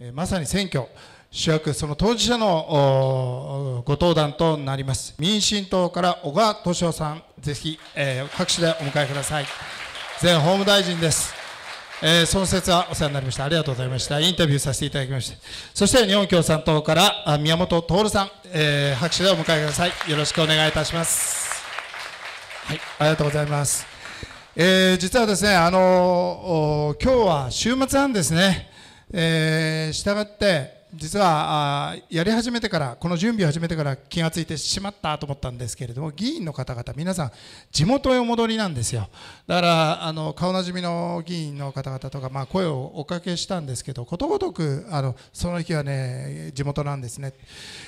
えまさに選挙、主役、その当事者のご登壇となります。民進党から小川敏夫さん、ぜひ、えー、拍手でお迎えください。前法務大臣です。えー、その説はお世話になりました。ありがとうございました。インタビューさせていただきました。そして日本共産党から宮本徹さん、えー、拍手でお迎えください。よろしくお願いいたします。はい、ありがとうございます。えー、実はですね、あの今日は週末なんですね。えー、がって実はあやり始めてからこの準備を始めてから気が付いてしまったと思ったんですけれども議員の方々皆さん地元へお戻りなんですよだからあの顔なじみの議員の方々とか、まあ、声をおかけしたんですけどことごとくあのその日はね地元なんですね、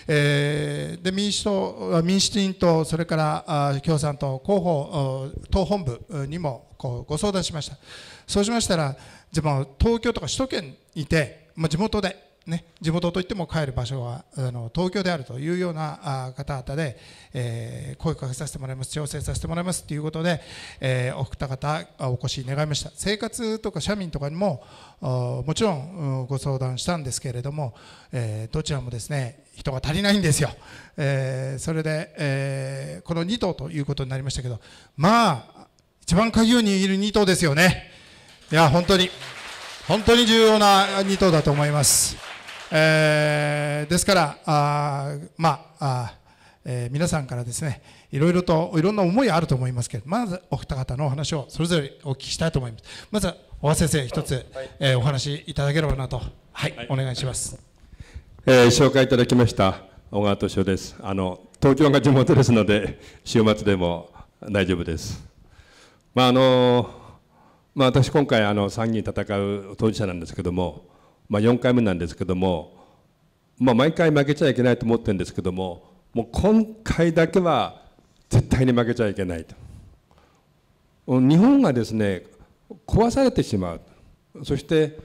えー、で民主党民主党とそれからあ共産党広報党本部にもこうご相談しましたそうしましたらでも東京とか首都圏いて、まあ、地元で、ね、地元といっても帰る場所はあの東京であるというような方々で、えー、声をかけさせてもらいます調整させてもらいますということで、えー、お二方お越し願いました生活とか社民とかにももちろんご相談したんですけれども、えー、どちらもですね人が足りないんですよ、えー、それで、えー、この2頭ということになりましたけどまあ一番鍵を握る2頭ですよねいや本当に。本当に重要な2頭だと思います。えー、ですから、あまあ、えー、皆さんからですね、いろいろと、いろんな思いあると思いますけど、まずお二方のお話をそれぞれお聞きしたいと思います。まずは、小川先生、一つ、はい、えー、お話しいただければなと、はい、はい、お願いします。えー、紹介いただきました、小川敏夫です。あの、東京が地元ですので、週末でも大丈夫です。まあ、あのまあ、私今回あの参議院戦う当事者なんですけども、まあ、4回目なんですけども、まあ、毎回負けちゃいけないと思ってるんですけどももう今回だけは絶対に負けちゃいけないと日本がですね壊されてしまうそして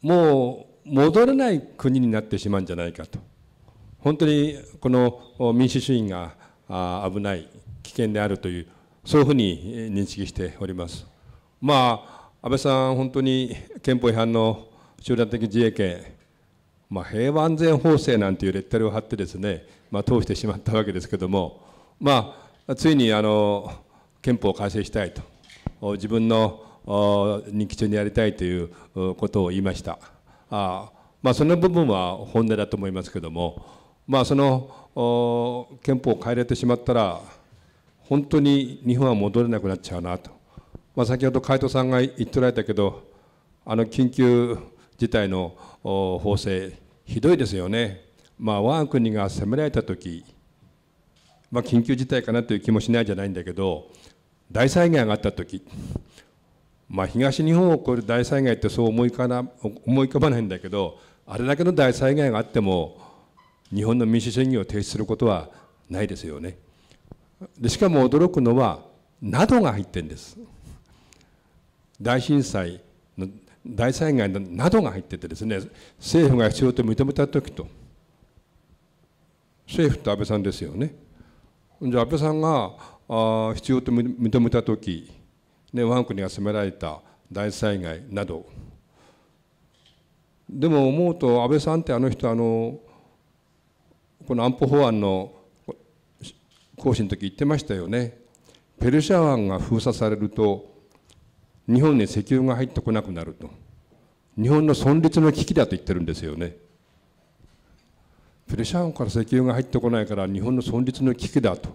もう戻れない国になってしまうんじゃないかと本当にこの民主主義が危ない危険であるというそういうふうに認識しております。まあ、安倍さん、本当に憲法違反の集団的自衛権、まあ、平和安全法制なんていうレッテルを貼ってですね、まあ、通してしまったわけですけども、まあ、ついにあの憲法を改正したいと、自分の任期中にやりたいということを言いました。あまあ、その部分は本音だと思いますけども、まあ、その憲法を変えられてしまったら、本当に日本は戻れなくなっちゃうなと。まあ、先ほど海藤さんが言っておられたけどあの緊急事態の法制ひどいですよね、まあ、我が国が攻められた時、まあ、緊急事態かなという気もしないじゃないんだけど大災害があった時、まあ、東日本を超える大災害ってそう思いかな思い浮かばないんだけどあれだけの大災害があっても日本の民主主義を停止することはないですよね。でしかも驚くのは「など」が入ってるんです。大震災の大災害などが入っててですね政府が必要と認めた時と政府って安倍さんですよねじゃあ安倍さんがあ必要と認めた時、ね、我が国が攻められた大災害などでも思うと安倍さんってあの人あのこの安保法案の行使の時言ってましたよねペルシャ湾が封鎖されると日本に石油が入ってこなくなると日本の存立の危機だと言ってるんですよねペルシャ湾から石油が入ってこないから日本の存立の危機だと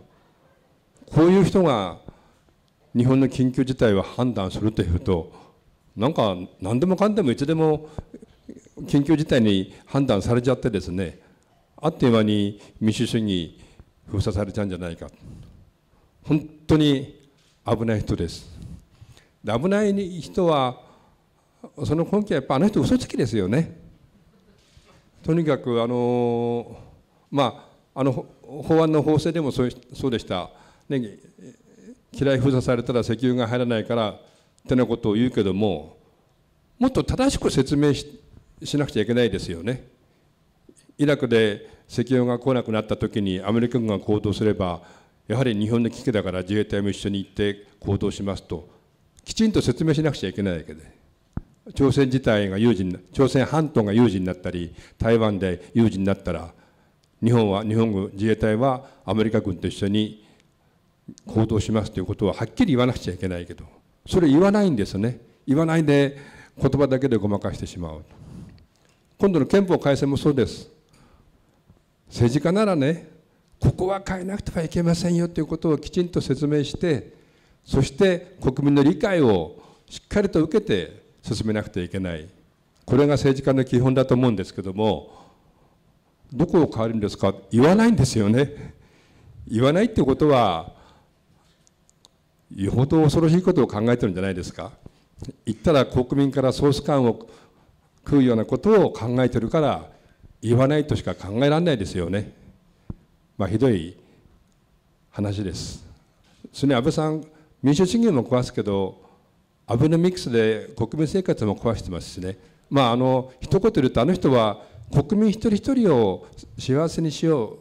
こういう人が日本の緊急事態を判断するというとなんか何でもかんでもいつでも緊急事態に判断されちゃってですねあっという間に民主主義封鎖されちゃうんじゃないか本当に危ない人です。危ない人はその根拠はやっぱあの人嘘つきですよね。とにかくあのまああの法案の法制でもそうそうでした。ね機雷封鎖されたら石油が入らないからってなことを言うけどももっと正しく説明ししなくちゃいけないですよね。イラクで石油が来なくなった時にアメリカ軍が行動すればやはり日本の危機だから自衛隊も一緒に行って行動しますときちんと説明しなくちゃいけないわけで朝鮮自体が有事に朝鮮半島が有事になったり台湾で有事になったら日本は日本軍自衛隊はアメリカ軍と一緒に行動しますということははっきり言わなくちゃいけないけどそれ言わないんですね言わないで言葉だけでごまかしてしまう今度の憲法改正もそうです政治家ならねここは変えなくてはいけませんよということをきちんと説明してそして国民の理解をしっかりと受けて進めなくてはいけないこれが政治家の基本だと思うんですけどもどこを変わるんですか言わないんですよね言わないってことはよほど恐ろしいことを考えてるんじゃないですか言ったら国民からソース感を食うようなことを考えてるから言わないとしか考えられないですよねまあひどい話ですそれに安倍さん民主主義も壊すけどアベノミクスで国民生活も壊してますしねまああの一言で言うとあの人は国民一人一人を幸せにしよう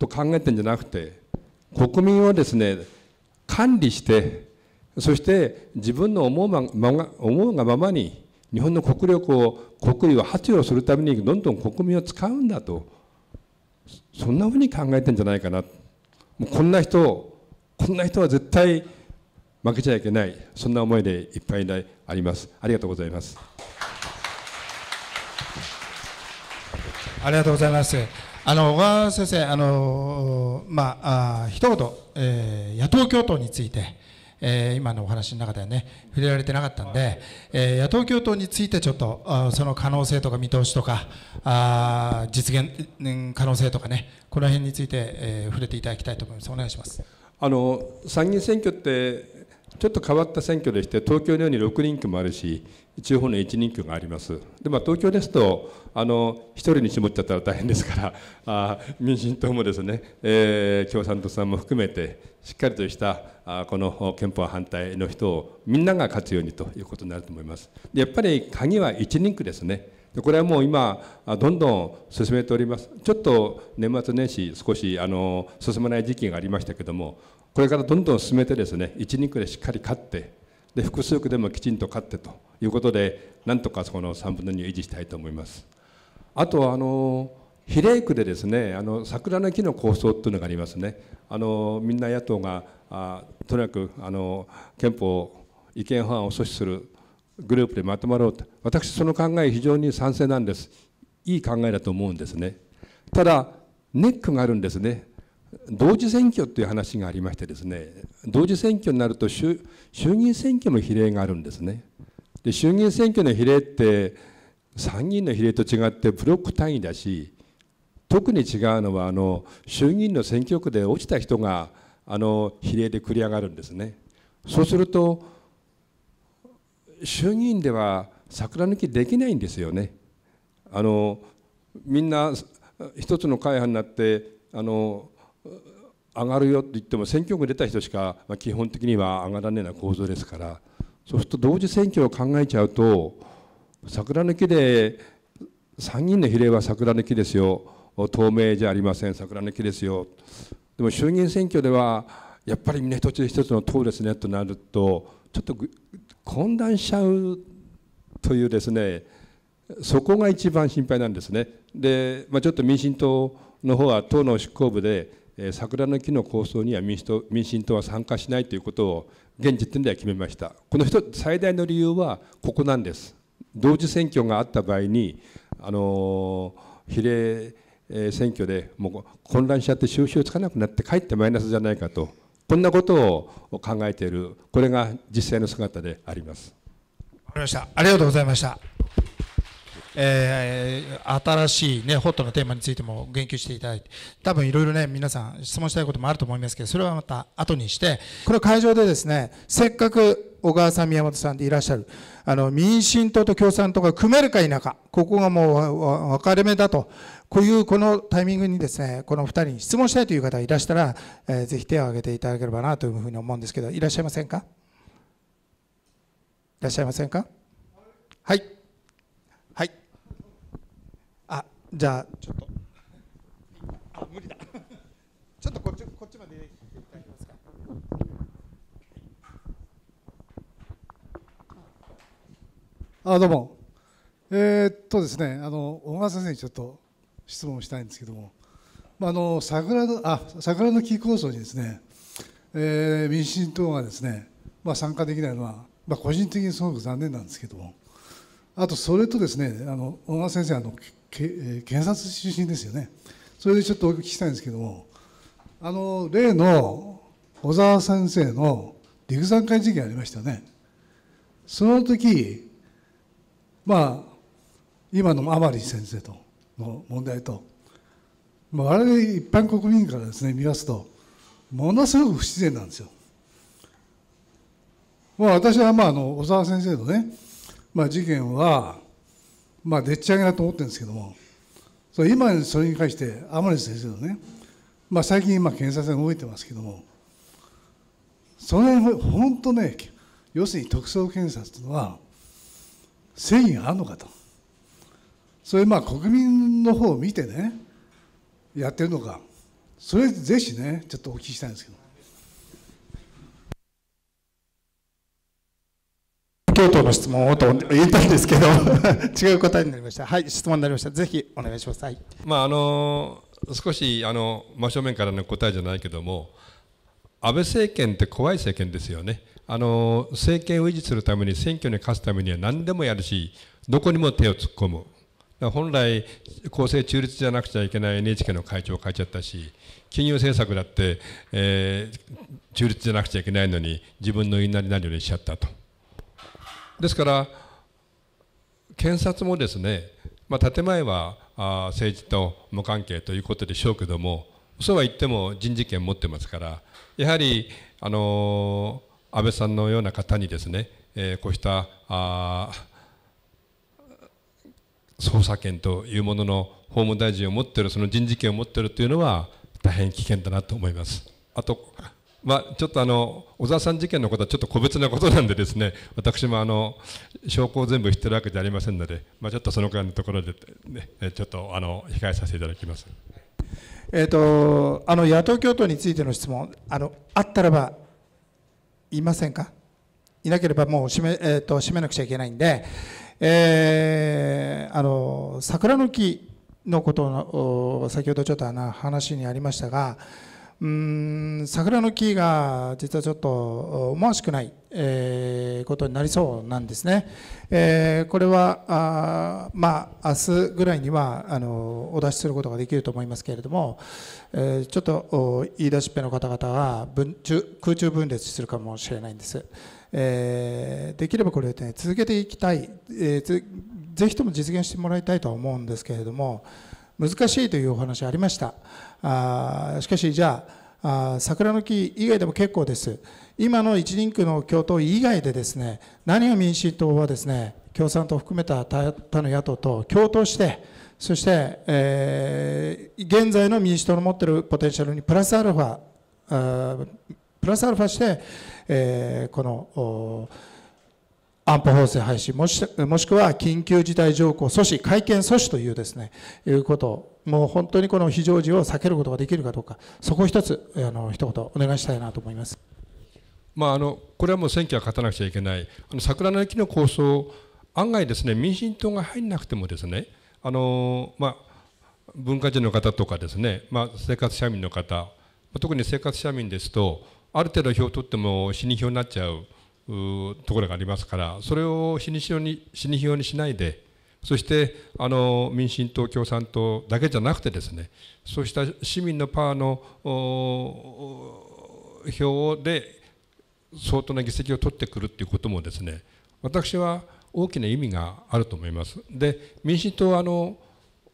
と考えてんじゃなくて国民をですね管理してそして自分の思う,、まま、思うがままに日本の国力を国威を発揚するためにどんどん国民を使うんだとそんなふうに考えてんじゃないかなもうこんな人こんな人は絶対負けちゃいけない、そんな思いでいっぱいであります。ありがとうございます。ありがとうございます。あの小川先生、あのまああ一言、えー、野党共闘について、えー、今のお話の中ではね触れられてなかったんで、えー、野党共闘についてちょっとあその可能性とか見通しとかあ実現、うん、可能性とかねこの辺について、えー、触れていただきたいと思います。お願いします。あの参議院選挙ってちょっと変わった選挙でして東京のように6人区もあるし地方の1人区がありますで、まあ、東京ですとあの1人に絞っちゃったら大変ですから あ民進党もですね、えー、共産党さんも含めてしっかりとしたあこの憲法反対の人をみんなが勝つようにということになると思いますやっぱり鍵は1人区ですねこれはもう今どんどん進めておりますちょっと年末年始少しあの進まない時期がありましたけどもこれからどんどん進めてですね12区でしっかり勝ってで複数区でもきちんと勝ってということでなんとかそこの3分の2を維持したいと思います。あとはあの比例区でですねあの桜の木の構想というのがありますねあのみんな野党があとにかくあの憲法違憲法案を阻止するグループでまとまろうと私その考え非常に賛成なんですいい考えだと思うんですねただネックがあるんですね同時選挙という話がありましてですね同時選挙になると衆議院選挙の比例があるんですねで衆議院選挙の比例って参議院の比例と違ってブロック単位だし特に違うのはあの衆議院の選挙区で落ちた人があの比例で繰り上がるんですねそうすると衆議院では桜抜きできないんですよね。あのみんな一つの会派になってあの上がるよって言っても選挙区出た人しか、まあ、基本的には上がらねえな構造ですからそうすると同時選挙を考えちゃうと桜抜きで参議院の比例は桜抜きですよ透明じゃありません桜抜きですよでも衆議院選挙ではやっぱりみんな一つ一つの党ですねとなるとちょっと混乱しちゃうというですねそこが一番心配なんですね。で、まあ、ちょっと民進党の方は党の執行部で、えー、桜の木の構想には民党民進党は参加しないということを現時点では決めました。この人最大の理由はここなんです。同時選挙があった場合に、あのー、比例選挙でもう混乱しちゃって収拾つかなくなってかえってマイナスじゃないかと。こんなことを考えているこれが実際の姿であります。わかりましたありがとうございました。えー、新しい、ね、ホットなテーマについても言及していただいて、多分いろいろね、皆さん質問したいこともあると思いますけど、それはまた後にして、これ会場でですね、せっかく小川さん、宮本さんでいらっしゃる、あの、民進党と共産党が組めるか否か、ここがもう分かれ目だと、こういうこのタイミングにですね、この2人に質問したいという方がいらしたら、えー、ぜひ手を挙げていただければなというふうに思うんですけど、いらっしゃいませんかいらっしゃいませんかはい。はい。あ、じゃあ、ちょっと。あ、無理だ。ちょっとこっち。あどうも、えー、っとですね、あの小川先生にちょっと質問したいんですけども、まあ、あの桜のあ桜の木構想にですね、えー、民進党がですね、まあ、参加できないのは、まあ、個人的にすごく残念なんですけども、あとそれとですね、あの小川先生あのけ、検察出身ですよね、それでちょっとお聞きしたいんですけども、あの例の小沢先生の陸山会事件ありましたね。その時まあ今の甘利先生との問題と、まあ、我々一般国民からですね見ますとものすごく不自然なんですよ。まあ、私はまああの小沢先生のね、まあ、事件は、まあ、でっち上げだと思ってるんですけどもそれ今それに関して甘利先生のね、まあ、最近今検察が動いてますけどもその辺本当ね要するに特捜検察というのは誠意があるのかとそれまあ国民の方を見てねやってるのかそれぜひねちょっとお聞きしたいんですけど。京都の質問をと言ったんですけど 違う答えになりましたはい質問になりましたぜひお願いしますはいまああの少しあの真正面からの答えじゃないけども安倍政権って怖い政権ですよねあの政権を維持するために選挙に勝つためには何でもやるしどこにも手を突っ込む本来公正中立じゃなくちゃいけない NHK の会長を変えちゃったし金融政策だって、えー、中立じゃなくちゃいけないのに自分の言いなりになるようにしちゃったとですから検察もですね、まあ、建前はあ政治と無関係ということでしょうけどもそうは言っても人事権持ってますからやはりあのー安倍さんのような方にですね、えこうした捜査権というものの法務大臣を持っているその人事権を持っているというのは大変危険だなと思います。あとまあ、ちょっとあの小沢さん事件のことはちょっと個別なことなんでですね私もあの証拠を全部知ってるわけじゃありませんので、まあ、ちょっとそのくらいのところで、ね、ちょっとあの控えさせていただきます。えーと、とあの野党共闘についての質問あのあったらばいませんかいなければもう閉め,、えーと、閉めなくちゃいけないんで、えー、あの桜の木のことの先ほどちょっと話にありましたがうん桜の木が実はちょっと思わしくないえー、ことになりそうなんですね。えー、これはあ、まあ、明日ぐらいにはあのお出しすることができると思いますけれども、えー、ちょっと言い出しっぺの方々が分中空中分裂するかもしれないんです。えー、できればこれ、ね、続けていきたい、えー、ぜひとも実現してもらいたいとは思うんですけれども難しいというお話ありました。あしかしじゃああ桜の木以外でも結構です。今の一人区の共闘以外でですね、何を民進党はですね、共産党を含めた他の野党と共闘して、そして、えー、現在の民主党の持っているポテンシャルにプラスアルファ、プラスアルファして、えー、この、安保法制廃止もしもしくは緊急事態条項阻止会見阻止というですねいうこともう本当にこの非常時を避けることができるかどうかそこ一つあの一言お願いしたいなと思います。まあ、あのこれはもう選挙は勝たなくちゃいけないあの桜の駅の構想案外ですね民進党が入らなくてもですねあの、まあ、文化人の方とかですね、まあ、生活者民の方特に生活者民ですとある程度票を取っても死に票になっちゃうところがありますからそれを死にしに死によにしないでそしてあの民進党共産党だけじゃなくてですねそうした市民のパワーの票で相当な議席を取ってくるということもですね私は大きな意味があると思います。で民進党はあの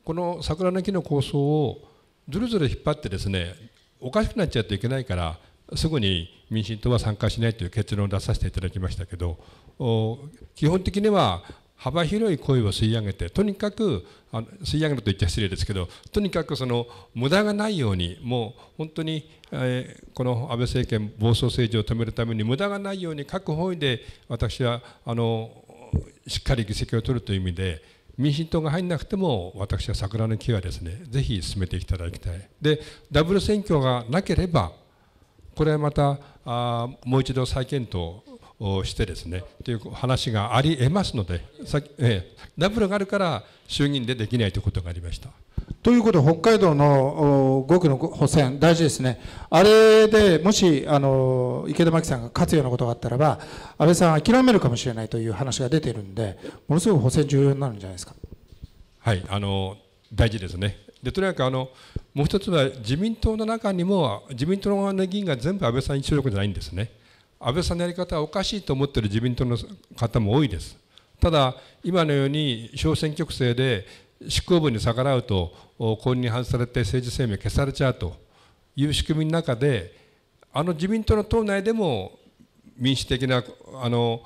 この桜の木の構想をずるずる引っ張ってですねおかしくなっちゃうといけないからすぐに民進党は参加しないという結論を出させていただきましたけど基本的には幅広い声を吸い上げてとにかくあの吸い上げると言っゃ失礼ですけどとにかくその無駄がないようにもう本当に、えー、この安倍政権暴走政治を止めるために無駄がないように各方位で私はあのしっかり議席を取るという意味で民進党が入らなくても私は桜の木はですねぜひ進めていただきたいでダブル選挙がなければこれはまたあもう一度再検討をしてですねという話がありえますのでさ、ええ、ダブルがあるから衆議院でできないということがありました。ということで、北海道の5区の補選、大事ですね、あれでもしあの池田真紀さんが勝つようなことがあったらば、安倍さん、諦めるかもしれないという話が出ているんで、ものすごく補選重要になるんじゃないですか。はいあの大事ですねでとにかくあのもう一つは自民党の中にも自民党の側の議員が全部安倍さん一力じゃないんですね安倍さんのやり方はおかしいと思っている自民党の方も多いですただ今のように小選挙区制で執行部に逆らうと公認に反されて政治生命消されちゃうという仕組みの中であの自民党の党内でも民主的なあの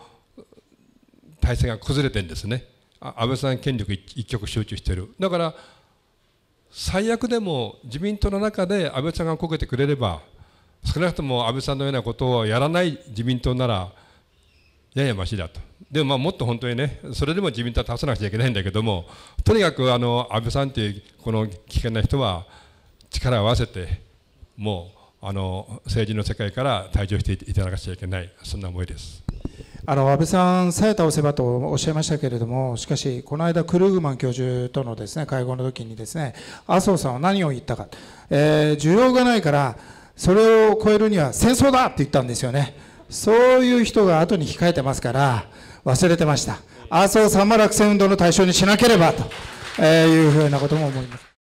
体制が崩れてるんですね安倍さん権力一極集中しているだから最悪でも自民党の中で安倍さんがこけてくれれば少なくとも安倍さんのようなことをやらない自民党ならややましだと。でもまあもっと本当にね、それでも自民党は倒さなくちゃいけないんだけども、とにかくあの安倍さんというこの危険な人は力を合わせて、もうあの政治の世界から退場していただかなちゃいけない、そんな思いです。あの安倍さん、さえ倒せばとおっしゃいましたけれども、しかし、この間、クルーグマン教授とのです、ね、会合の時にですね、麻生さんは何を言ったか、えー、需要がないから、それを超えるには戦争だって言ったんですよね、そういう人が後に控えてますから、忘れてました、麻生さんも落選運動の対象にしなければと、えいうふうなことも思います。